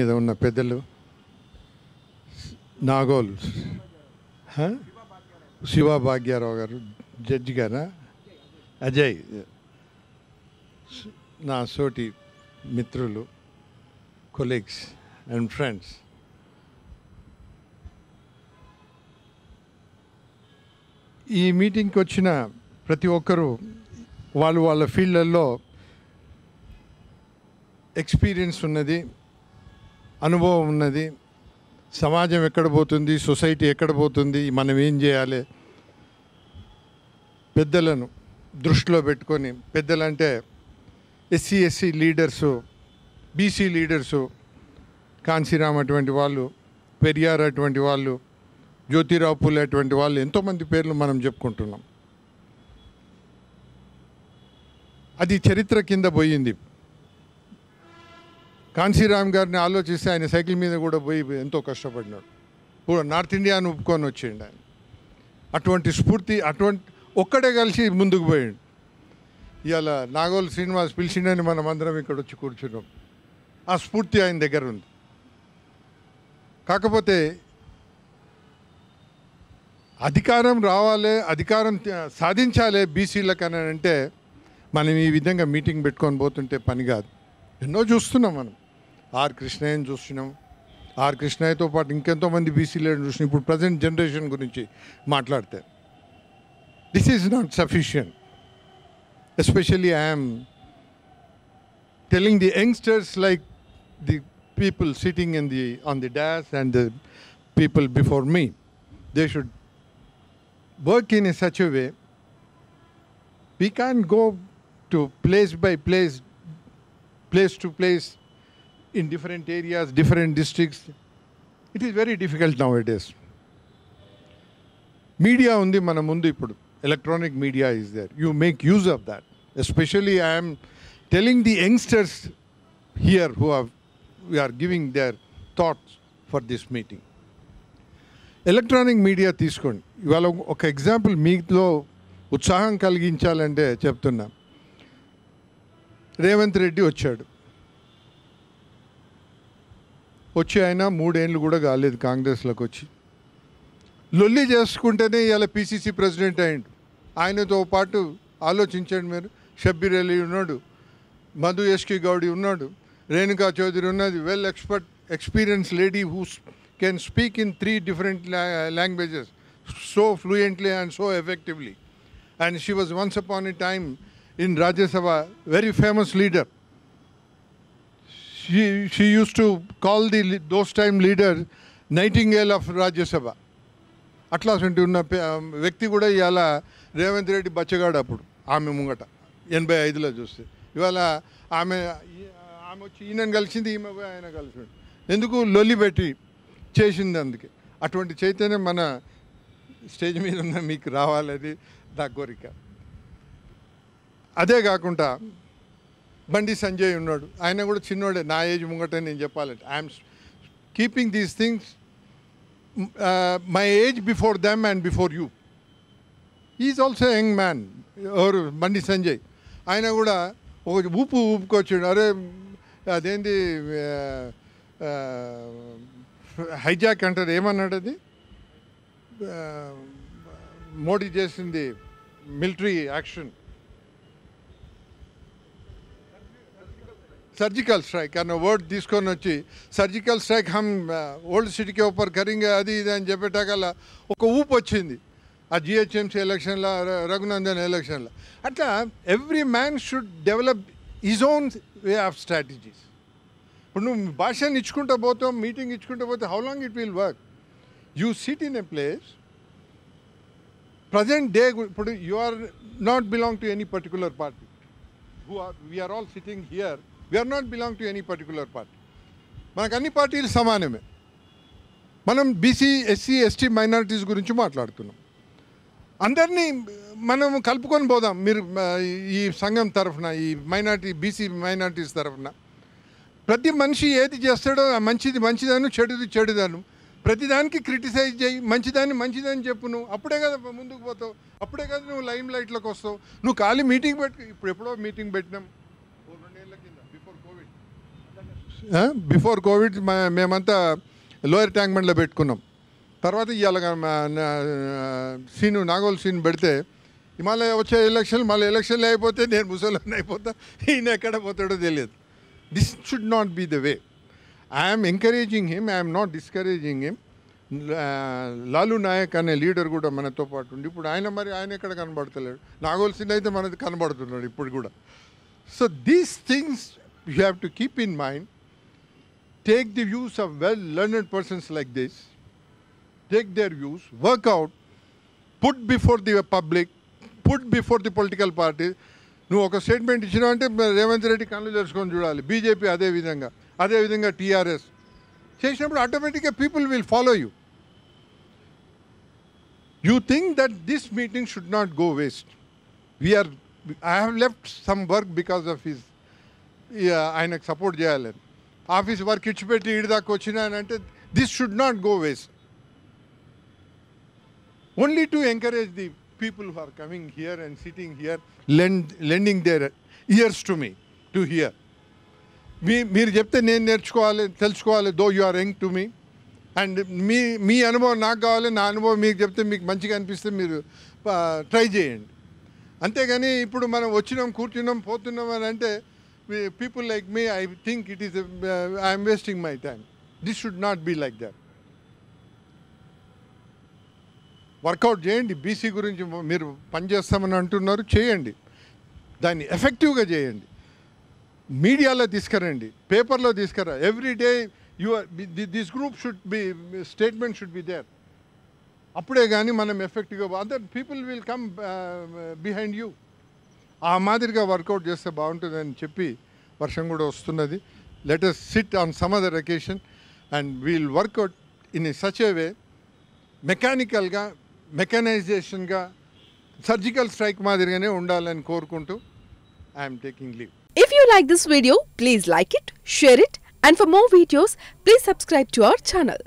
మీద ఉన్న పెద్దలు నాగోల్ శివ భాగ్యారావు గారు జడ్జి గారా అజయ్ నా సోటి మిత్రులు కొలీగ్స్ అండ్ ఫ్రెండ్స్ ఈ మీటింగ్కి వచ్చిన ప్రతి ఒక్కరూ వాళ్ళు వాళ్ళ ఫీల్డ్లలో ఎక్స్పీరియన్స్ ఉన్నది అనుభవం ఉన్నది సమాజం ఎక్కడ పోతుంది సొసైటీ ఎక్కడ పోతుంది మనం ఏం చేయాలి పెద్దలను దృష్టిలో పెట్టుకొని పెద్దలంటే SC SC leaders BC leaders Kanshiram అటువంటి వాళ్ళు పెరియార్ అటువంటి వాళ్ళు జ్యోతిరావు పూలే అటువంటి వాళ్ళు ఎంతోమంది పేర్లు మనం చెప్పుకుంటున్నాం అది చరిత్ర కింద పోయింది కాన్సీరామ్ గారిని ఆలోచిస్తే ఆయన సైకిల్ మీద కూడా పోయి ఎంతో కష్టపడినాడు ఇప్పుడు నార్త్ ఇండియాను ఒప్పుకొని వచ్చిండు ఆయన అటువంటి స్ఫూర్తి అటువంటి ఒక్కడే కలిసి ముందుకు పోయిండు ఇవాళ నాగోల్ శ్రీనివాస్ పిలిచిండని మనం అందరం ఇక్కడ వచ్చి కూర్చున్నాం ఆ స్ఫూర్తి ఆయన దగ్గర ఉంది కాకపోతే అధికారం రావాలి అధికారం సాధించాలి బీసీలకు అని అంటే మనం ఈ విధంగా మీటింగ్ పెట్టుకొని పోతుంటే పని కాదు ఎన్నో చూస్తున్నాం మనం R. Krishnayan Joshinam, ఆర్ కృష్ణయ్యతో పాటు ఇంకెంతోమంది బీసీ లీడర్ చూసిన ఇప్పుడు ప్రజెంట్ జనరేషన్ గురించి మాట్లాడితే this is not sufficient especially I'm telling the youngsters like the people sitting in the on the dais and the people before me they should work in a such a way we can go to place by place place to place in different areas, different districts. It is very difficult nowadays. Media ఉంది మన ముందు ఇప్పుడు electronic media is there you make use of that especially I'm telling the youngsters here who are we are giving their thoughts for this meeting electronic media తీసుకోండి ఇవాళ ఒక example మీలో ఉత్సాహం కలిగించాలంటే చెప్తున్నా రేవంత్ రెడ్డి వచ్చాడు వచ్చి ఆయన మూడేళ్ళు కూడా కాలేదు కాంగ్రెస్లోకి వచ్చి లొల్లి చేసుకుంటేనే ఇవాళ పిసిసి ప్రెసిడెంట్ అయ్యాడు ఆయనతో పాటు ఆలోచించండి మీరు షబ్బీర్ అలీ ఉన్నాడు మధు ఎస్కి గౌడి ఉన్నాడు రేణుకా చౌదరి ఉన్నది well expert experience lady who can speak in three different languages so fluently and so effectively and she was once upon a time in Rajya Sabha very famous leader she, she used to call those those leader leader nightingale of Rajya Sabha అట్లాంటి ఉన్న వ్యక్తి కూడా ఇవాళ రేవంత్ రెడ్డి బచ్చగాడు అప్పుడు ఆమె ముంగట ఎనభై ఐదులో చూస్తే ఇవాళ ఆమె ఆమె వచ్చి ఈయనను కలిసింది ఈమె ఆయన కలిసి ఎందుకు లొల్లి పెట్టి చేసింది అందుకే అటువంటి చైతన్యం మన స్టేజ్ మీద ఉన్న మీకు రావాలది నా కోరిక అదే కాకుండా బండి సంజయ్ ఉన్నాడు ఆయన కూడా చిన్నోడే నా ఏజ్ ముంగటే నేను చెప్పాలంటే I'm keeping these things my age before them and before you is also young man ఎవరు బండి సంజయ్ ఆయన కూడా ఒక ఊపు ఊపుకొచ్చాడు అరే అదేంటి హైజాక్ అంటారు ఏమన్నాడు అది మోడీ చేసింది మిలిటరీ యాక్షన్ सर्जिकल स्ट्राइक अने वर्ड दी सर्जिकल स्ट्रैक हम ओल सिटी के ऊपर करेंगे अभी इधनगला ऊपचि आ जीहेचमसी एलक्ष रघुनंदन एलक्ष अट्ला every man should develop his own way of strategy भाषा इच्छुट पोत मीट इच्छुट पे how long it will work you sit in a place present day you are not belong to any particular party who are we आर्टिंग here we are not belong to any particular party మనకు అన్ని పార్టీలు సమానమే మనం BC SC ST minorities గురించి మాట్లాడుతున్నాం అందరినీ మనం కలుపుకొని పోదాం మీరు ఈ సంఘం తరఫున ఈ మైనార్టీ బీసీ మైనార్టీస్ తరఫున ప్రతి మనిషి ఏది చేస్తాడో మంచిది మంచిదాను చెడుది చెడుదాను ప్రతిదానికి క్రిటిసైజ్ చేయి మంచిదాన్ని మంచిదని చెప్పు నువ్వు అప్పుడే కదా ముందుకు పోతావు అప్పుడే కదా నువ్వు లైమ్ లైట్లోకి వస్తావు నువ్వు ఖాళీ మీటింగ్ పెట్టు ఇప్పుడు ఎప్పుడో మీటింగ్ పెట్టినాం బిఫోర్ కోవిడ్ మేమంతా లోయర్ ట్యాంక్ బండ్లో పెట్టుకున్నాం తర్వాత ఇవాళ సీను నాగోల్ సీన్ పెడితే మళ్ళీ వచ్చే ఎలక్షన్ మళ్ళీ ఎలక్షన్లు అయిపోతే నేను ముసలిని అయిపోతా ఈయన ఎక్కడ పోతాడో తెలియదు this should not be the way I'm encouraging him I'm not discouraging him Lalu Nayak అనే లీడర్ కూడా మనతో పాటు ఉండి ఇప్పుడు ఆయన మరి ఆయన ఎక్కడ కనబడతలేడు నాగోల్ సింగ్ అయితే మనది కనబడుతున్నాడు ఇప్పుడు కూడా so these things you have to keep in mind take the views of well-learned persons like this, take their views, work out, put before the public, put before the political parties, నువ్వు ఒక statement ఇచ్చినావు అంటే రేవంత్ రెడ్డి కళ్ళు తెరుచుకొని చూడాలి BJP అదే విధంగా అదే విధంగా టీఆర్ఎస్ చేసినప్పుడు ఆటోమేటిక్గా people will follow you you think that this meeting should not go waste we are I have left some work because of his ఆయనకు సపోర్ట్ చేయాలని ఆఫీస్ వర్క్ ఇచ్చిపెట్టి ఈడిదాకా వచ్చినా వచ్చిన అంటే this should not go waste only to encourage the people who are coming here and sitting here lend lending their ears to me to hear me మీరు చెప్తే నేను నేర్చుకోవాలి తెలుసుకోవాలి though you are young to me and మీ మీ అనుభవం నాకు కావాలి నా అనుభవం మీకు చెప్తే మీకు మంచిగా అనిపిస్తే మీరు ట్రై చేయండి అంతేగాని ఇప్పుడు మనం వచ్చినాం కూర్చున్నాం పోతున్నాం అని అంటే people like me, I think it is, a, uh, uh I am wasting my time. This should not be like that. Work out చేయండి బీసీ గురించి మీరు పనిచేస్తామని అంటున్నారు చేయండి దాన్ని ఎఫెక్టివ్గా చేయండి మీడియాలో తీసుకురండి పేపర్లో తీసుకురా every day your this group should be statement should be there అప్పుడే కానీ మనం ఎఫెక్ట్గా other people will come behind you ఆ మాదిరిగా వర్కౌట్ చేస్తే బాగుంటుందని చెప్పి వర్షం కూడా వస్తున్నది let us sit on some other occasion and we'll work out in such a way మెకానికల్గా మెకానైజేషన్గా సర్జికల్ స్ట్రైక్ మాదిరిగానే ఉండాలని కోరుకుంటూ I'm taking leave if you like this video please like it share it and for more videos please subscribe to our channel